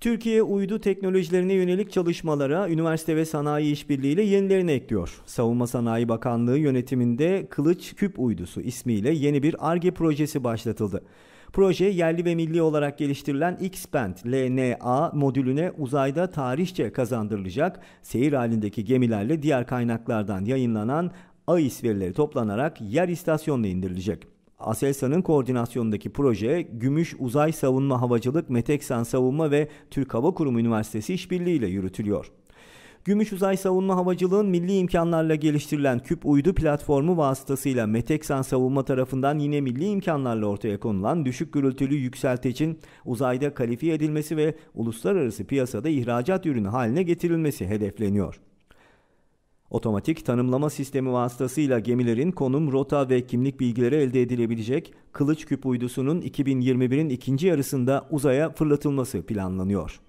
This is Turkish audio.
Türkiye uydu teknolojilerine yönelik çalışmalara üniversite ve sanayi işbirliğiyle yenilerini ekliyor. Savunma Sanayi Bakanlığı yönetiminde Kılıç Küp Uydusu ismiyle yeni bir ARGE projesi başlatıldı. Proje yerli ve milli olarak geliştirilen X-Band LNA modülüne uzayda tarihçe kazandırılacak seyir halindeki gemilerle diğer kaynaklardan yayınlanan AIS verileri toplanarak yer istasyonuna indirilecek. Aselsan'ın koordinasyonundaki proje Gümüş Uzay Savunma Havacılık Meteksan Savunma ve Türk Hava Kurumu Üniversitesi işbirliğiyle yürütülüyor. Gümüş Uzay Savunma Havacılığın milli imkanlarla geliştirilen küp uydu platformu vasıtasıyla Meteksan Savunma tarafından yine milli imkanlarla ortaya konulan düşük gürültülü yükseltecin uzayda kalifiye edilmesi ve uluslararası piyasada ihracat ürünü haline getirilmesi hedefleniyor. Otomatik tanımlama sistemi vasıtasıyla gemilerin konum, rota ve kimlik bilgileri elde edilebilecek Kılıç Küp uydusunun 2021'in ikinci yarısında uzaya fırlatılması planlanıyor.